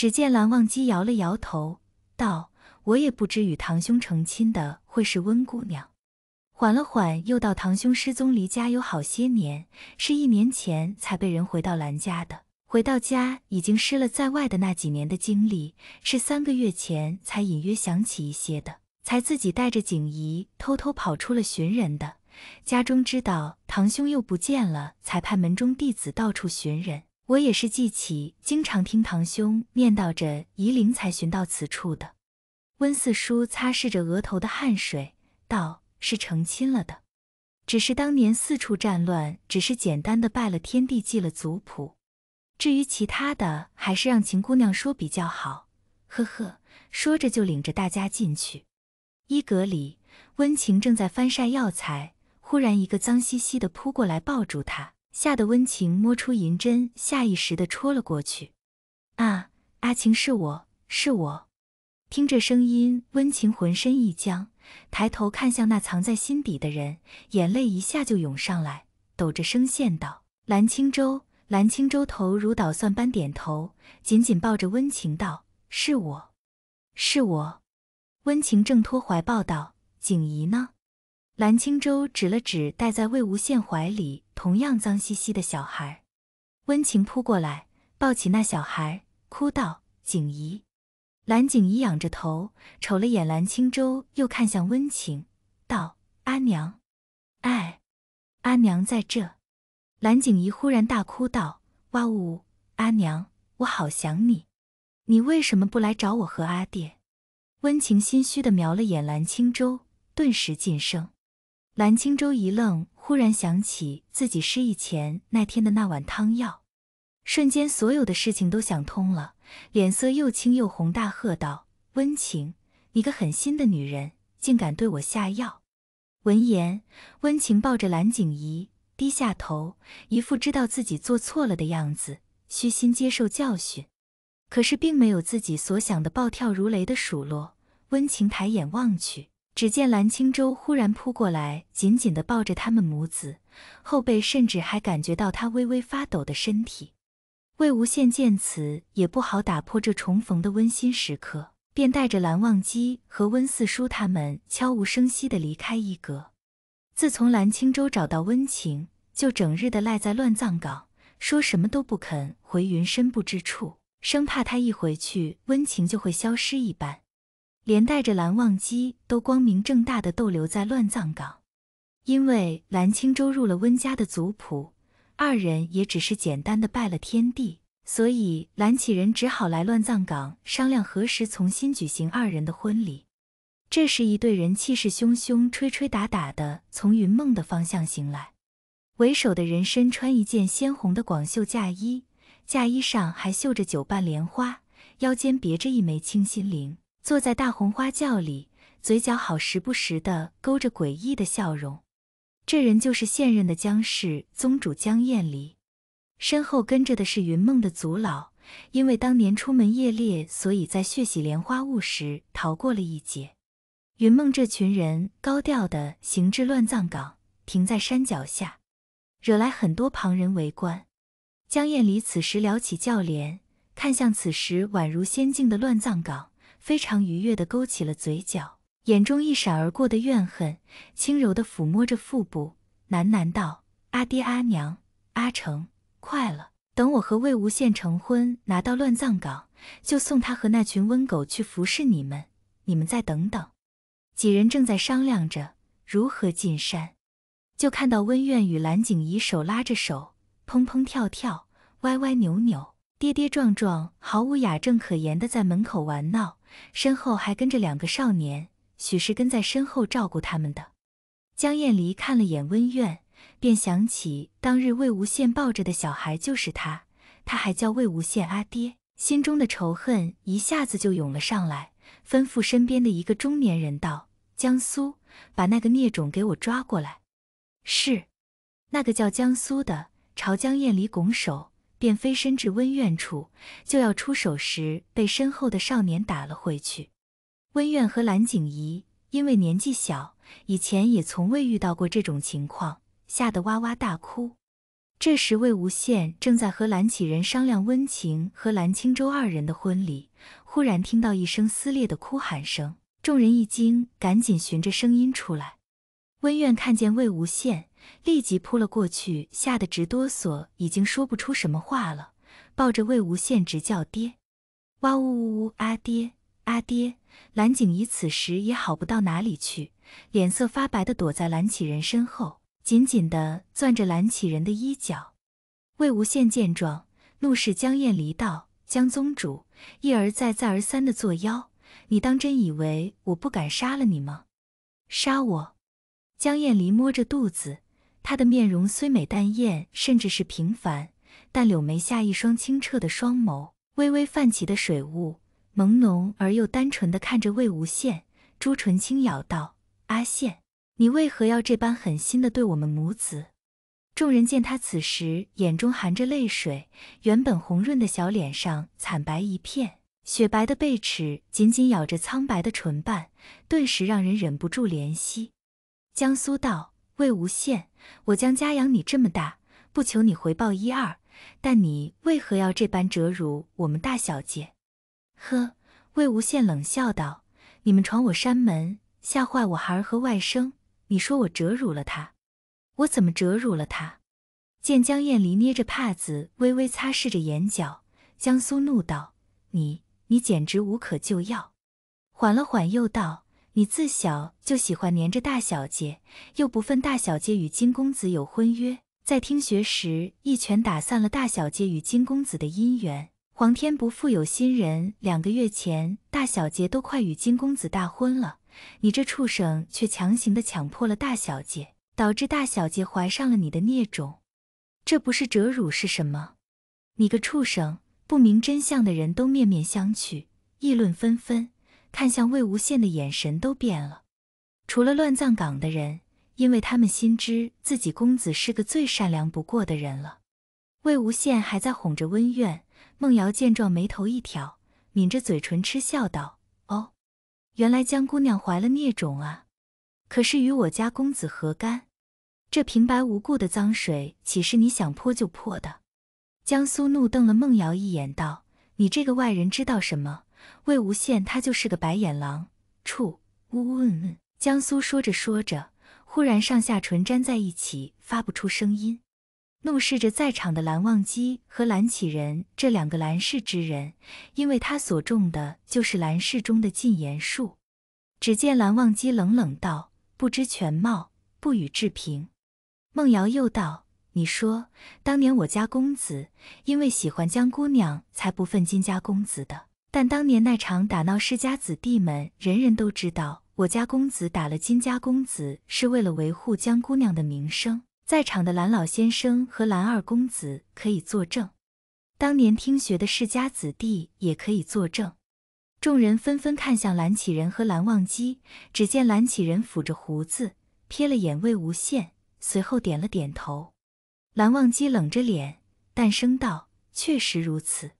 只见蓝忘机摇了摇头，道：“我也不知与堂兄成亲的会是温姑娘。”缓了缓，又道：“堂兄失踪离家有好些年，是一年前才被人回到蓝家的。回到家已经失了在外的那几年的经历，是三个月前才隐约想起一些的，才自己带着景仪偷偷跑出了寻人的。家中知道堂兄又不见了，才派门中弟子到处寻人。”我也是记起，经常听堂兄念叨着夷陵，才寻到此处的。温四叔擦拭着额头的汗水，道：“是成亲了的，只是当年四处战乱，只是简单的拜了天地，祭了族谱。至于其他的，还是让秦姑娘说比较好。”呵呵，说着就领着大家进去。衣阁里，温情正在翻晒药材，忽然一个脏兮兮的扑过来抱住他。吓得温情摸出银针，下意识地戳了过去。啊，阿晴是我，是我！听这声音，温情浑身一僵，抬头看向那藏在心底的人，眼泪一下就涌上来，抖着声线道：“蓝青舟。”蓝青舟头如捣蒜般点头，紧紧抱着温情道：“是我，是我。”温情挣脱怀抱道：“景怡呢？”蓝青舟指了指戴在魏无羡怀里同样脏兮兮的小孩，温情扑过来抱起那小孩，哭道：“景怡。”蓝景怡仰着头瞅了眼蓝青舟，又看向温情，道：“阿娘，哎，阿娘在这。”蓝景怡忽然大哭道：“哇呜，阿娘，我好想你，你为什么不来找我和阿爹？”温情心虚的瞄了眼蓝青舟，顿时噤声。蓝青舟一愣，忽然想起自己失忆前那天的那碗汤药，瞬间所有的事情都想通了，脸色又青又红，大喝道：“温情，你个狠心的女人，竟敢对我下药！”闻言，温情抱着蓝景怡，低下头，一副知道自己做错了的样子，虚心接受教训。可是，并没有自己所想的暴跳如雷的数落。温情抬眼望去。只见蓝青舟忽然扑过来，紧紧地抱着他们母子，后背甚至还感觉到他微微发抖的身体。魏无羡见此，也不好打破这重逢的温馨时刻，便带着蓝忘机和温四叔他们悄无声息地离开一阁。自从蓝青舟找到温情，就整日的赖在乱葬岗，说什么都不肯回云深不知处，生怕他一回去，温情就会消失一般。连带着蓝忘机都光明正大的逗留在乱葬岗，因为蓝青舟入了温家的族谱，二人也只是简单的拜了天地，所以蓝启人只好来乱葬岗商量何时重新举行二人的婚礼。这时，一队人气势汹汹、吹吹打打的从云梦的方向行来，为首的人身穿一件鲜红的广袖嫁衣，嫁衣上还绣着九瓣莲花，腰间别着一枚清心铃。坐在大红花轿里，嘴角好时不时的勾着诡异的笑容。这人就是现任的江氏宗主江晏离，身后跟着的是云梦的族老，因为当年出门夜猎，所以在血洗莲花坞时逃过了一劫。云梦这群人高调的行至乱葬岗，停在山脚下，惹来很多旁人围观。江晏离此时撩起轿帘，看向此时宛如仙境的乱葬岗。非常愉悦地勾起了嘴角，眼中一闪而过的怨恨，轻柔地抚摸着腹部，喃喃道：“阿爹，阿娘，阿成，快了，等我和魏无羡成婚，拿到乱葬岗，就送他和那群瘟狗去服侍你们。你们再等等。”几人正在商量着如何进山，就看到温苑与蓝景怡手拉着手，砰砰跳跳，歪歪扭扭，跌跌撞撞，毫无雅正可言的在门口玩闹。身后还跟着两个少年，许是跟在身后照顾他们的。江燕离看了眼温苑，便想起当日魏无羡抱着的小孩就是他，他还叫魏无羡阿爹，心中的仇恨一下子就涌了上来，吩咐身边的一个中年人道：“江苏，把那个孽种给我抓过来。”“是。”那个叫江苏的朝江燕离拱手。便飞身至温苑处，就要出手时，被身后的少年打了回去。温苑和蓝景怡因为年纪小，以前也从未遇到过这种情况，吓得哇哇大哭。这时，魏无羡正在和蓝启仁商量温情和蓝青舟二人的婚礼，忽然听到一声撕裂的哭喊声，众人一惊，赶紧循着声音出来。温苑看见魏无羡，立即扑了过去，吓得直哆嗦，已经说不出什么话了，抱着魏无羡直叫爹，哇呜呜呜，阿爹，阿爹！蓝景仪此时也好不到哪里去，脸色发白的躲在蓝启仁身后，紧紧的攥着蓝启仁的衣角。魏无羡见状，怒视江燕离道：“江宗主，一而再，再而三的作妖，你当真以为我不敢杀了你吗？杀我？”江燕离摸着肚子，她的面容虽美淡艳，甚至是平凡，但柳眉下一双清澈的双眸，微微泛起的水雾，朦胧而又单纯的看着魏无羡，朱唇轻咬道：“阿羡，你为何要这般狠心的对我们母子？”众人见他此时眼中含着泪水，原本红润的小脸上惨白一片，雪白的背齿紧紧咬着苍白的唇瓣，顿时让人忍不住怜惜。江苏道，魏无羡，我将家养你这么大，不求你回报一二，但你为何要这般折辱我们大小姐？呵，魏无羡冷笑道：“你们闯我山门，吓坏我孩儿和外甥，你说我折辱了他？我怎么折辱了他？”见江厌离捏着帕子，微微擦拭着眼角，江苏怒道：“你，你简直无可救药！”缓了缓，又道。你自小就喜欢黏着大小姐，又不忿大小姐与金公子有婚约，在听学时一拳打散了大小姐与金公子的姻缘。皇天不负有心人，两个月前大小姐都快与金公子大婚了，你这畜生却强行的强迫了大小姐，导致大小姐怀上了你的孽种，这不是折辱是什么？你个畜生！不明真相的人都面面相觑，议论纷纷。看向魏无羡的眼神都变了，除了乱葬岗的人，因为他们心知自己公子是个最善良不过的人了。魏无羡还在哄着温怨，孟瑶见状眉头一挑，抿着嘴唇嗤笑道：“哦，原来江姑娘怀了孽种啊，可是与我家公子何干？这平白无故的脏水岂是你想泼就泼的？”江苏怒瞪了孟瑶一眼道：“你这个外人知道什么？”魏无羡，他就是个白眼狼！处呜呜嗯，江苏说着说着，忽然上下唇粘在一起，发不出声音，怒视着在场的蓝忘机和蓝启仁这两个蓝氏之人，因为他所中的就是蓝氏中的禁言术。只见蓝忘机冷冷道：“不知全貌，不予置评。”孟瑶又道：“你说，当年我家公子因为喜欢江姑娘，才不分金家公子的。”但当年那场打闹，世家子弟们人人都知道，我家公子打了金家公子，是为了维护江姑娘的名声。在场的蓝老先生和蓝二公子可以作证，当年听学的世家子弟也可以作证。众人纷纷看向蓝启仁和蓝忘机，只见蓝启仁抚着胡子，瞥了眼魏无羡，随后点了点头。蓝忘机冷着脸，淡声道：“确实如此。”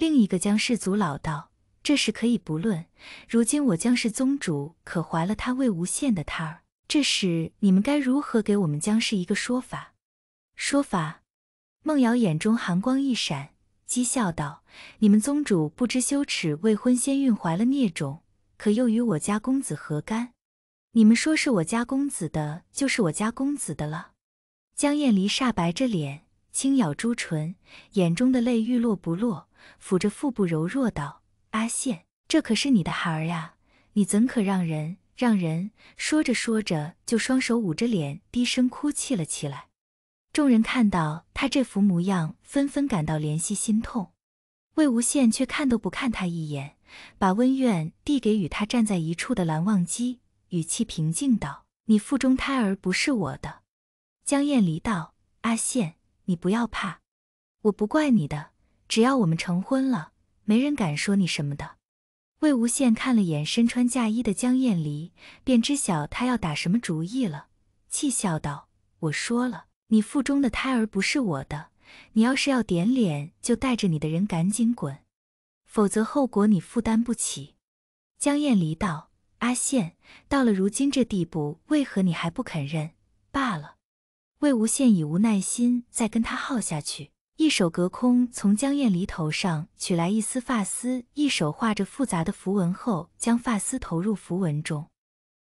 另一个江氏族老道，这事可以不论。如今我江氏宗主可怀了他魏无羡的胎儿，这事你们该如何给我们江氏一个说法？说法？孟瑶眼中寒光一闪，讥笑道：“你们宗主不知羞耻，未婚先孕，怀了孽种，可又与我家公子何干？你们说是我家公子的，就是我家公子的了。”江厌离煞白着脸，轻咬朱唇，眼中的泪欲落不落。抚着腹部柔弱道：“阿羡，这可是你的孩儿呀，你怎可让人让人？”说着说着，就双手捂着脸，低声哭泣了起来。众人看到他这副模样，纷纷感到怜惜心痛。魏无羡却看都不看他一眼，把温苑递给与他站在一处的蓝忘机，语气平静道：“你腹中胎儿不是我的。”江厌离道：“阿羡，你不要怕，我不怪你的。”只要我们成婚了，没人敢说你什么的。魏无羡看了眼身穿嫁衣的江厌离，便知晓他要打什么主意了，气笑道：“我说了，你腹中的胎儿不是我的，你要是要点脸，就带着你的人赶紧滚，否则后果你负担不起。”江厌离道：“阿羡，到了如今这地步，为何你还不肯认？罢了。”魏无羡已无耐心再跟他耗下去。一手隔空从江燕离头上取来一丝发丝，一手画着复杂的符文后，将发丝投入符文中。